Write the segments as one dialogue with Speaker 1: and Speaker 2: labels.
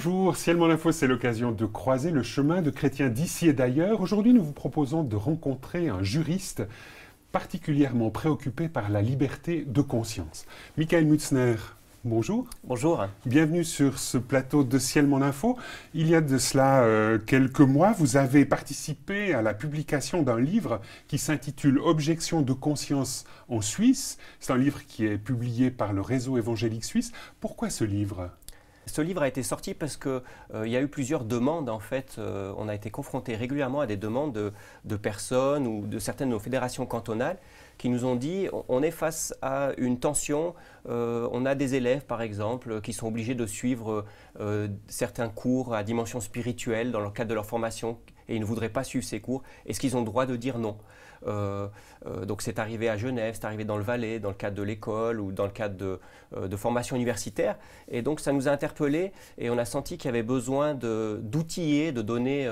Speaker 1: Bonjour, Ciel Mon Info, c'est l'occasion de croiser le chemin de chrétiens d'ici et d'ailleurs. Aujourd'hui, nous vous proposons de rencontrer un juriste particulièrement préoccupé par la liberté de conscience. Michael Mutzner, Bonjour. Bonjour. Bienvenue sur ce plateau de Ciel Mon Info. Il y a de cela euh, quelques mois, vous avez participé à la publication d'un livre qui s'intitule Objection de conscience en Suisse. C'est un livre qui est publié par le réseau évangélique suisse. Pourquoi ce livre
Speaker 2: ce livre a été sorti parce qu'il euh, y a eu plusieurs demandes, en fait. Euh, on a été confronté régulièrement à des demandes de, de, personnes ou de certaines de nos fédérations cantonales qui nous ont dit on est face à une tension euh, on a des élèves, par exemple, qui sont obligés de suivre euh, certains cours à dimension spirituelle dans le cadre de leur formation et ils ne voudraient pas suivre ces cours. Est-ce qu'ils ont le droit de dire non euh, Donc c'est arrivé à Genève, c'est arrivé dans le Valais, dans le cadre de l'école ou dans le cadre de, formation universitaire. Et donc ça nous a interpellés et on a senti qu'il y avait besoin d'outiller, de, donner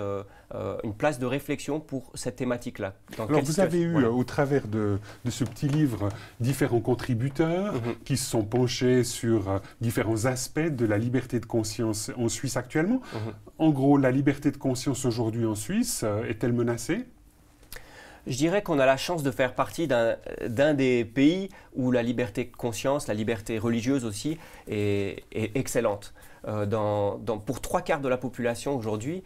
Speaker 2: une place de réflexion pour cette thématique-là. vous avez eu,
Speaker 1: au travers de, ce petit livre, différents contributeurs mhm. qui sont penchés sur euh, différents aspects de la liberté de conscience en Suisse actuellement. Mhm. En gros, la liberté de conscience aujourd'hui en Suisse euh, est-elle menacée
Speaker 2: je dirais qu'on a la chance de faire partie d'un des pays où la liberté de conscience, la liberté religieuse aussi, est, excellente. Euh, pour trois quarts de la population aujourd'hui,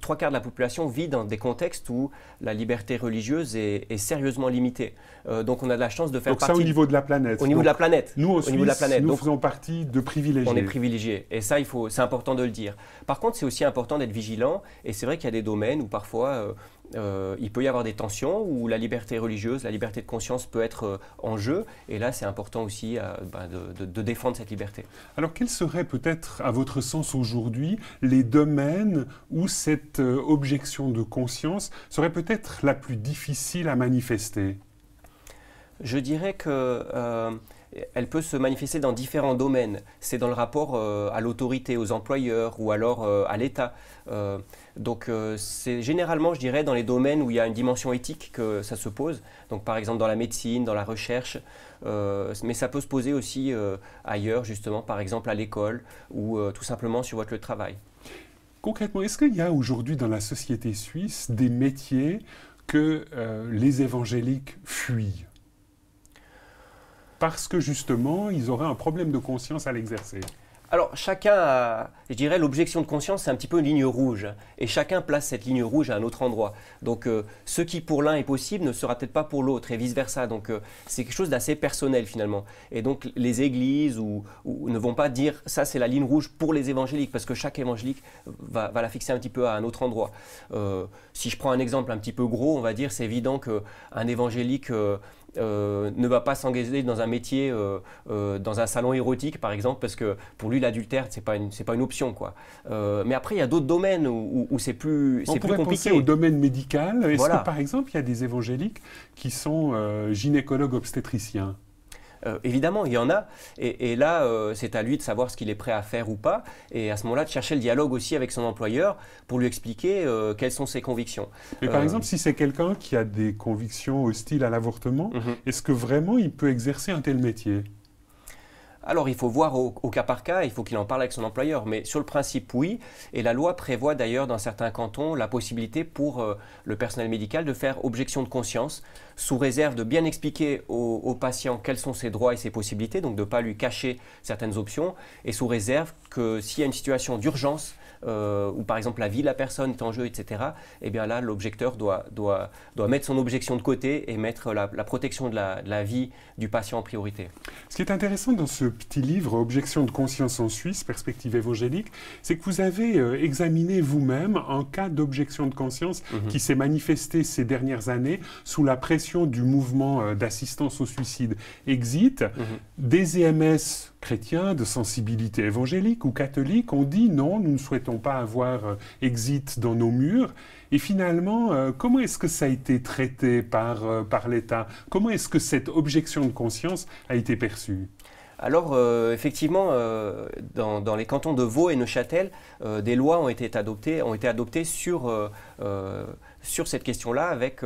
Speaker 2: trois quarts de la population vit dans des contextes où la liberté religieuse est, sérieusement limitée. Euh, donc on a de la chance de faire donc partie. Ça, au niveau de
Speaker 1: la planète. Au niveau de la
Speaker 2: planète. Nous au niveau de la planète. nous faisons
Speaker 1: partie de privilégiés. On est
Speaker 2: privilégiés et ça il faut, c'est important de le dire. Par contre, c'est aussi important d'être vigilant et c'est vrai qu'il y a des domaines où parfois euh, euh, il peut y avoir des tensions où la liberté religieuse, la liberté de conscience peut être en jeu. Et là, c'est important aussi bah, de, défendre cette liberté.
Speaker 1: Alors, quels seraient peut-être, à votre sens aujourd'hui, les domaines où cette cette euh, objection de conscience serait peut-être la plus difficile à manifester
Speaker 2: Je dirais que... Euh, elle peut se manifester dans différents domaines. C'est dans le rapport euh, à l'autorité, aux employeurs ou alors à l'État. donc c'est généralement, je dirais, dans les domaines où il y a une dimension éthique que ça se pose. Donc par exemple dans la médecine, dans la recherche, mais ça peut se poser aussi ailleurs, justement, par exemple à l'école ou tout simplement sur votre travail.
Speaker 1: Concrètement, est-ce qu'il y a aujourd'hui dans la société suisse des métiers que euh, les évangéliques fuient Parce que justement, ils auraient un problème de conscience à l'exercer.
Speaker 2: Alors chacun a, je dirais, l'objection de conscience, c'est un petit peu une ligne rouge, et chacun place cette ligne rouge à un autre endroit. Donc euh, ce qui pour l'un est possible ne sera peut-être pas pour l'autre, et vice-versa. Donc euh, c'est quelque chose d'assez personnel finalement. Et donc les églises ou, ne vont pas dire ça c'est la ligne rouge pour les évangéliques, parce que chaque évangélique va, la fixer un petit peu à un autre endroit. Euh, si je prends un exemple un petit peu gros, on va dire c'est évident qu'un évangélique... Euh, ne va pas s'engager dans un métier, euh, euh, dans un salon érotique par exemple, parce que pour lui l'adultère c'est pas une pas une option quoi. mais après il y a d'autres domaines où, c'est plus c'est plus compliqué. au
Speaker 1: domaine médical. Est-ce que par exemple il y a des évangéliques qui sont gynécologues obstétriciens
Speaker 2: euh, évidemment, il y en a. Et, là, euh, c'est à lui de savoir ce qu'il est prêt à faire ou pas. Et à ce moment-là, de chercher le dialogue aussi avec son employeur pour lui expliquer euh, quelles sont ses convictions. Mais par exemple,
Speaker 1: si c'est quelqu'un qui a des convictions hostiles à l'avortement, mhm. est-ce que vraiment il peut exercer un tel métier
Speaker 2: alors il faut voir au, cas par cas, il faut qu'il en parle avec son employeur, mais sur le principe oui, et la loi prévoit d'ailleurs dans certains cantons la possibilité pour euh, le personnel médical de faire objection de conscience, sous réserve de bien expliquer au, au patient quels sont ses droits et ses possibilités, donc de ne pas lui cacher certaines options, et sous réserve que s'il y a une situation d'urgence, euh, ou par exemple la vie de la personne est en jeu, etc., eh bien là, l'objecteur doit, doit, doit mettre son objection de côté et mettre la, protection de la, vie du patient en priorité. Ce
Speaker 1: qui est intéressant dans ce petit livre, Objection de conscience en Suisse, perspective évangélique, c'est que vous avez euh, examiné vous-même un cas d'objection de conscience mhm. qui s'est manifesté ces dernières années sous la pression du mouvement euh, d'assistance au suicide Exit, mhm. des EMS chrétiens, de sensibilité évangélique ou catholique ont dit non, nous ne souhaitons pas avoir euh, exit dans nos murs. Et finalement, euh, comment est-ce que ça a été traité par, euh, par l'État Comment est-ce que cette objection de conscience a été perçue
Speaker 2: alors euh, effectivement, euh, dans, les cantons de Vaud et Neuchâtel, euh, des lois ont été adoptées, ont été adoptées sur, sur cette question-là, avec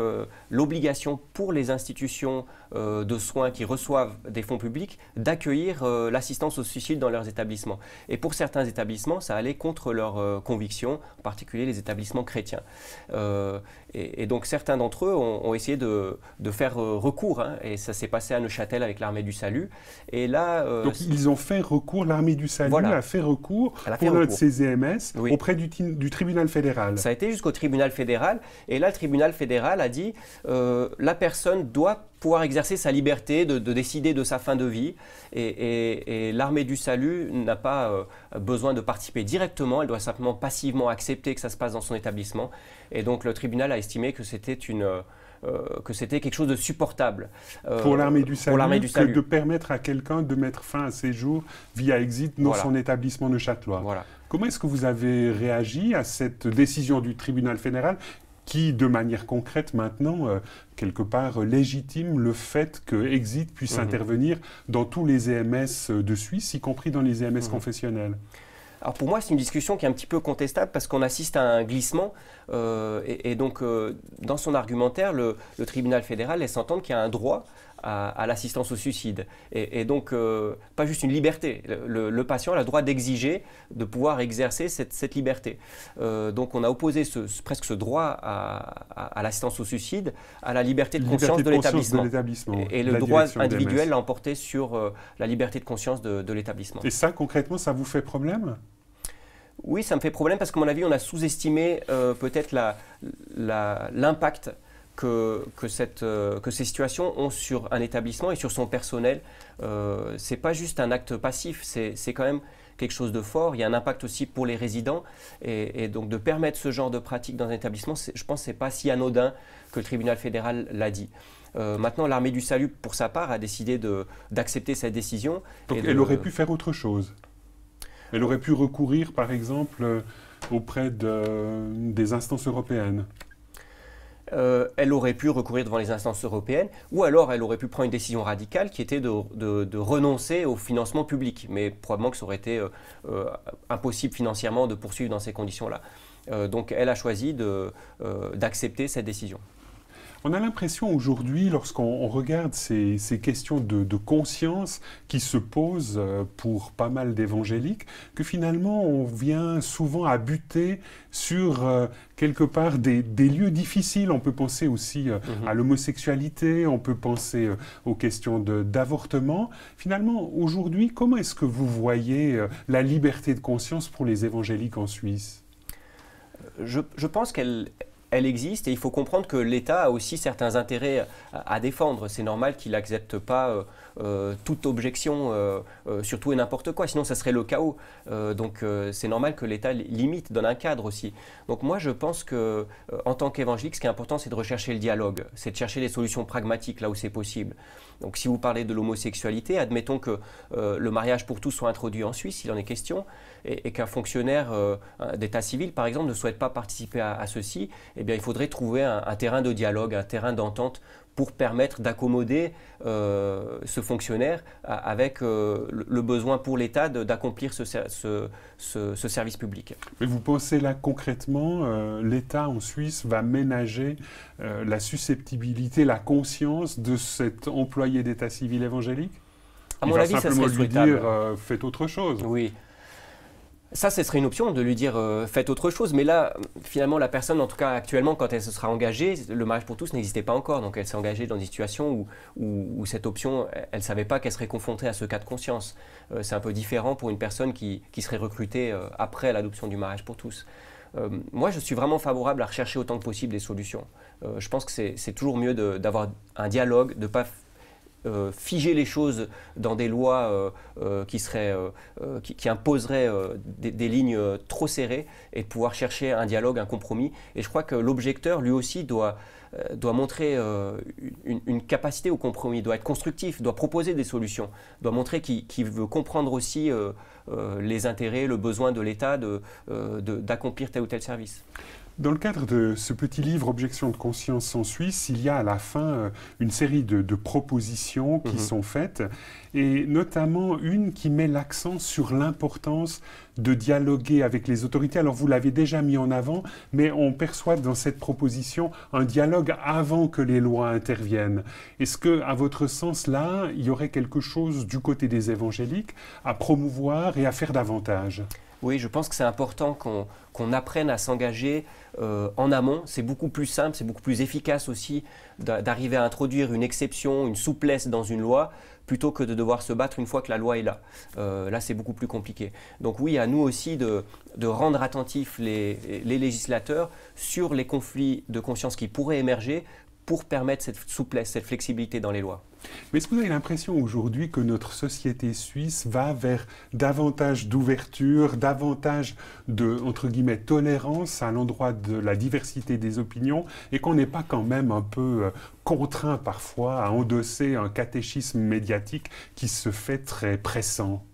Speaker 2: l'obligation pour les institutions de soins qui reçoivent des fonds publics d'accueillir l'assistance au suicide dans leurs établissements. Et pour certains établissements, ça allait contre leurs convictions, en particulier les établissements chrétiens. Et, donc certains d'entre eux ont, essayé de, faire euh, recours, hein. et ça s'est passé à Neuchâtel avec l'armée du salut. Et là, euh, donc ils ont
Speaker 1: fait recours, l'armée du salut a fait recours pour fait pour ces
Speaker 2: EMS auprès du, du, tribunal fédéral. Ça a été jusqu'au tribunal fédéral, et là le tribunal fédéral a dit euh, la personne doit pouvoir exercer sa liberté de, décider de sa fin de vie. Et, l'armée du salut n'a pas euh, besoin de participer directement, elle doit simplement passivement accepter que ça se passe dans son établissement. Et donc le tribunal a estimé que c'était une... Euh, que c'était quelque chose de supportable. Euh, pour l'armée du, du, salut, que de
Speaker 1: permettre à quelqu'un de mettre fin à ses jours via exit dans son établissement de Châtelois. Voilà. Comment est-ce que vous avez réagi à cette décision du tribunal fédéral qui, de manière concrète maintenant, euh, quelque part, légitime le fait que Exit puisse mhm. intervenir dans tous les EMS euh, de Suisse, y compris dans les EMS mhm. confessionnels.
Speaker 2: Alors pour moi, c'est une discussion qui est un petit peu contestable parce qu'on assiste à un glissement. Euh, et, donc, dans son argumentaire, le, le, tribunal fédéral laisse entendre qu'il y a un droit à, l'assistance au suicide. Et, donc, euh, pas juste une liberté. Le, patient a le droit d'exiger de pouvoir exercer cette, liberté. Euh, donc, on a opposé presque ce droit à, l'assistance au suicide à la liberté de conscience de l'établissement. Et, le droit individuel l'a emporté sur euh, la liberté de conscience de, l'établissement. Et ça,
Speaker 1: concrètement, ça vous fait problème
Speaker 2: oui, ça me fait problème parce que, à mon avis, on a sous-estimé peut-être l'impact que, cette, euh, que ces situations ont sur un établissement et sur son personnel. Euh, c'est pas juste un acte passif, c'est quand même quelque chose de fort. Il y a un impact aussi pour les résidents. Et, donc de permettre ce genre de pratique dans un établissement, je pense que ce n'est pas si anodin que le tribunal fédéral l'a dit. Euh, maintenant, l'armée du salut, pour sa part, a décidé d'accepter cette décision. et elle aurait pu
Speaker 1: faire autre chose. Elle aurait pu recourir, par exemple, euh, auprès de, des instances européennes.
Speaker 2: Euh, elle aurait pu recourir devant les instances européennes, ou alors elle aurait pu prendre une décision radicale qui était de, renoncer au financement public. Mais probablement que ça aurait été euh, euh, impossible financièrement de poursuivre dans ces conditions-là. donc elle a choisi d'accepter cette décision.
Speaker 1: On a l'impression aujourd'hui, lorsqu'on regarde ces, questions de, conscience qui se posent euh, pour pas mal d'évangéliques, que finalement on vient souvent à buter sur euh, quelque part des, lieux difficiles. On peut penser aussi euh, mhm. à l'homosexualité, on peut penser aux questions d'avortement. Finalement, aujourd'hui, comment est-ce que vous voyez la liberté de conscience pour les évangéliques en Suisse
Speaker 2: je, je, pense qu'elle elle existe et il faut comprendre que l'État a aussi certains intérêts à, défendre. C'est normal qu'il n'accepte pas euh, euh, toute objection, euh, surtout et n'importe quoi, sinon ça serait le chaos. donc c'est normal que l'État limite, donne un cadre aussi. Donc moi je pense que en tant qu'évangélique, ce qui est important, c'est de rechercher le dialogue, c'est de chercher des solutions pragmatiques là où c'est possible. Donc si vous parlez de l'homosexualité, admettons que le mariage pour tous soit introduit en Suisse, il en est question, et, qu'un fonctionnaire d'État civil, par exemple, ne souhaite pas participer à, ceci, eh eh il faudrait trouver un, terrain de dialogue, un terrain d'entente pour permettre d'accommoder euh, ce fonctionnaire avec euh, le besoin pour l'État d'accomplir ce, service public. Mais
Speaker 1: vous pensez là concrètement, euh, l'État en Suisse va ménager la susceptibilité, la conscience de cet employé d'État civil évangélique à mon Il va avis, simplement lui dire
Speaker 2: autre chose. Oui, ça, ce serait une option de lui dire euh, faites autre chose. Mais là, finalement, la personne, en tout cas actuellement, quand elle se sera engagée, le mariage pour tous n'existait pas encore. Donc elle s'est engagée dans une situation où, cette option, elle ne savait pas qu'elle serait confrontée à ce cas de conscience. Euh, c'est un peu différent pour une personne qui, serait recrutée euh, après l'adoption du mariage pour tous. moi, je suis vraiment favorable à rechercher autant que possible des solutions. je pense que c'est toujours mieux d'avoir un dialogue, de ne pas euh, figer les choses dans des lois euh, euh, qui, qui, imposeraient des, lignes trop serrées et de pouvoir chercher un dialogue, un compromis. Et je crois que l'objecteur, lui aussi, doit, montrer une, capacité au compromis, doit être constructif, doit proposer des solutions, doit montrer qu'il veut comprendre aussi les intérêts, le besoin de l'État d'accomplir tel ou tel service.
Speaker 1: Dans le cadre de ce petit livre Objection de conscience en Suisse, il y a à la fin euh, une série de, propositions qui mhm. sont faites, et notamment une qui met l'accent sur l'importance de dialoguer avec les autorités. Alors vous l'avez déjà mis en avant, mais on perçoit dans cette proposition un dialogue avant que les lois interviennent. Est-ce que, à votre sens, là, il y aurait quelque chose du côté des évangéliques à promouvoir et à faire davantage
Speaker 2: oui, je pense que c'est important qu'on apprenne à s'engager euh, en amont. C'est beaucoup plus simple, c'est beaucoup plus efficace aussi d'arriver à introduire une exception, une souplesse dans une loi plutôt que de devoir se battre une fois que la loi est là. Euh, là, c'est beaucoup plus compliqué. Donc oui, à nous aussi de, rendre attentifs les, législateurs sur les conflits de conscience qui pourraient émerger, pour permettre cette souplesse, cette flexibilité dans les lois.
Speaker 1: Mais est-ce que vous avez l'impression aujourd'hui que notre société suisse va vers davantage d'ouverture, davantage de, entre guillemets, tolérance à l'endroit de la diversité des opinions et qu'on n'est pas quand même un peu euh, contraint parfois à endosser un catéchisme médiatique qui se fait très pressant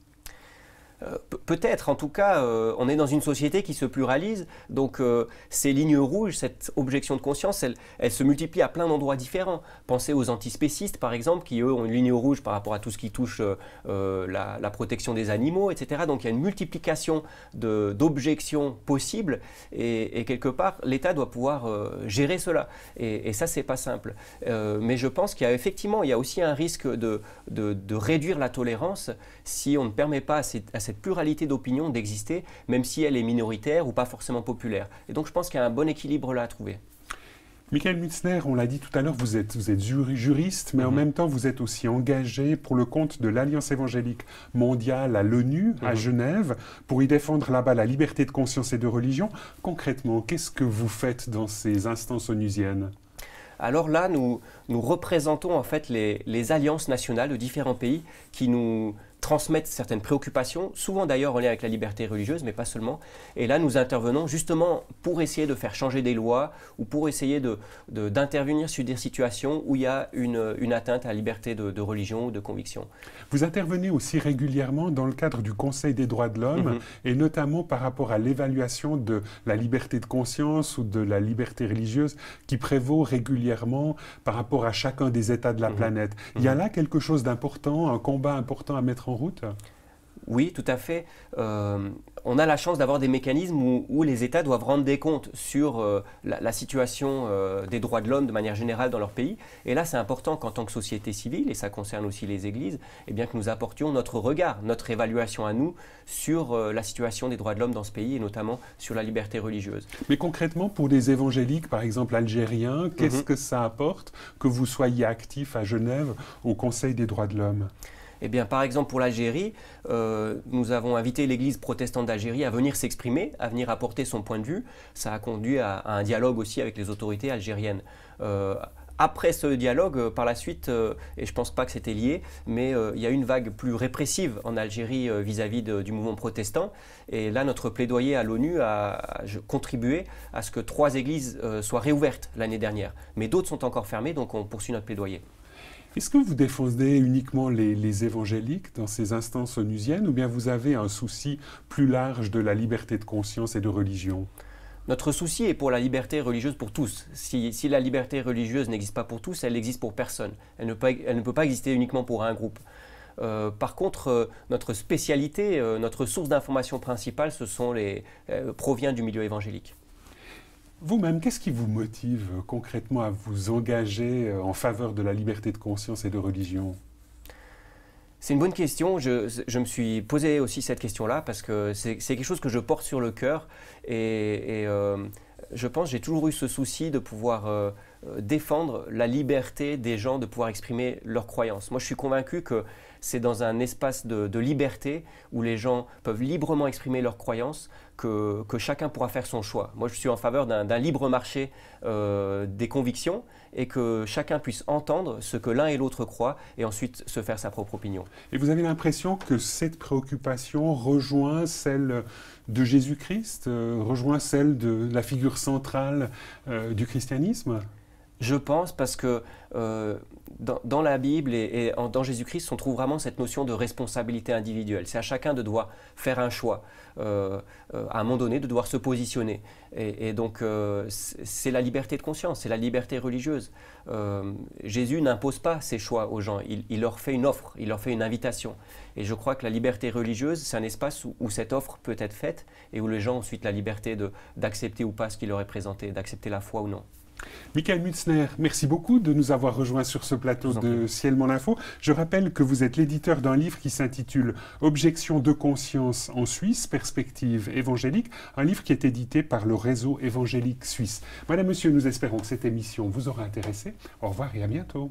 Speaker 2: Peut-être, en tout cas, euh, on est dans une société qui se pluralise, donc euh, ces lignes rouges, cette objection de conscience, elle, se multiplie à plein d'endroits différents. Pensez aux antispécistes, par exemple, qui eux ont une ligne rouge par rapport à tout ce qui touche euh, la, protection des animaux, etc. Donc il y a une multiplication d'objections possibles, et, quelque part, l'État doit pouvoir gérer cela. Et, ça, c'est pas simple. mais je pense qu'il y a effectivement, il y a aussi un risque de, de, réduire la tolérance si on ne permet pas à cette cette pluralité d'opinions d'exister, même si elle est minoritaire ou pas forcément populaire. Et donc je pense qu'il y a un bon équilibre là à trouver.
Speaker 1: Michael Mutzner, on l'a dit tout à l'heure, vous êtes, vous êtes juriste, mais en mhm. même temps, vous êtes aussi engagé pour le compte de l'Alliance évangélique mondiale à l'ONU, à mhm. Genève, pour y défendre là-bas la liberté de conscience et de
Speaker 2: religion. Concrètement, qu'est-ce que vous faites dans ces instances onusiennes alors là, nous, nous représentons en fait les, les alliances nationales de différents pays qui nous, transmettre certaines préoccupations, souvent d'ailleurs en lien avec la liberté religieuse, mais pas seulement. Et là, nous intervenons justement pour essayer de faire changer des lois ou pour essayer d'intervenir de, d'intervenir sur des situations où il y a une, une atteinte à la liberté de, religion ou de conviction. Vous intervenez
Speaker 1: aussi régulièrement dans le cadre du Conseil des droits de l'homme, mhm. et notamment par rapport à l'évaluation de la liberté de conscience ou de la liberté religieuse qui prévaut régulièrement par rapport à chacun des États de la mhm. planète. Il y a mhm. là quelque chose d'important, un combat important à mettre en route
Speaker 2: oui, tout à fait. Euh, on a la chance d'avoir des mécanismes où, les États doivent rendre des comptes sur euh, la, situation euh, des droits de l'homme de manière générale dans leur pays. Et là, c'est important qu'en tant que société civile, et ça concerne aussi les églises, eh bien, que nous apportions notre regard, notre évaluation à nous sur la situation des droits de l'homme dans ce pays, et notamment sur la liberté religieuse.
Speaker 1: Mais concrètement, pour des évangéliques, par exemple algériens, qu'est-ce mhm. que
Speaker 2: ça apporte
Speaker 1: que vous soyez actif à Genève au Conseil des droits de l'homme
Speaker 2: eh bien, par exemple, pour l'Algérie, euh, nous avons invité l'Église protestante d'Algérie à venir s'exprimer, à venir apporter son point de vue. Ça a conduit à, un dialogue aussi avec les autorités algériennes. Euh, après ce dialogue, euh, par la suite, et je ne pense pas que c'était lié, mais il y a une vague plus répressive en Algérie vis-à-vis -vis du mouvement protestant. Et là, notre plaidoyer à l'ONU a, contribué à ce que trois églises soient réouvertes l'année dernière. Mais d'autres sont encore fermées, donc on poursuit notre plaidoyer.
Speaker 1: Est-ce que vous défendez uniquement les, les, évangéliques dans ces instances onusiennes ou bien vous avez un souci plus large de la liberté de conscience et de religion
Speaker 2: notre souci est pour la liberté religieuse pour tous. Si, si la liberté religieuse n'existe pas pour tous, elle n'existe pour personne. Elle ne peut, elle ne peut pas exister uniquement pour un groupe. Euh, par contre, euh, notre spécialité, euh, notre source d'information principale, ce sont les, provient du milieu évangélique.
Speaker 1: Vous-même, qu'est-ce qui vous motive euh, concrètement à vous engager euh, en faveur de la liberté de conscience et de religion
Speaker 2: c'est une bonne question. Je, me suis posé aussi cette question-là parce que c'est quelque chose que je porte sur le cœur et, euh, je pense j'ai toujours eu ce souci de pouvoir euh, défendre la liberté des gens de pouvoir exprimer leurs croyances. Moi, je suis convaincu que c'est dans un espace de, liberté où les gens peuvent librement exprimer leurs croyances que, que, chacun pourra faire son choix. Moi, je suis en faveur d'un libre marché euh, des convictions et que chacun puisse entendre ce que l'un et l'autre croient et ensuite se faire sa propre opinion.
Speaker 1: Et vous avez l'impression que cette préoccupation rejoint celle de Jésus-Christ, euh, rejoint celle de la figure centrale du christianisme
Speaker 2: je pense parce que euh, dans, la Bible et, dans Jésus-Christ, on trouve vraiment cette notion de responsabilité individuelle. C'est à chacun de devoir faire un choix, euh, euh, à un moment donné, de devoir se positionner. Et, donc, c'est la liberté de conscience, c'est la liberté religieuse. Jésus n'impose pas ses choix aux gens, il, leur fait une offre, il leur fait une invitation. Et je crois que la liberté religieuse, c'est un espace où, où, cette offre peut être faite et où les gens ont ensuite la liberté d'accepter ou pas ce qui leur est présenté, d'accepter la foi ou non.
Speaker 1: Michael Mutzner, merci beaucoup de nous avoir rejoints sur ce plateau de Ciel Mon Info. Je rappelle que vous êtes l'éditeur d'un livre qui s'intitule Objection de conscience en Suisse, perspective évangélique, un livre qui est édité par le réseau évangélique suisse. Madame, monsieur, nous espérons que cette émission vous aura intéressé. Au revoir et à bientôt.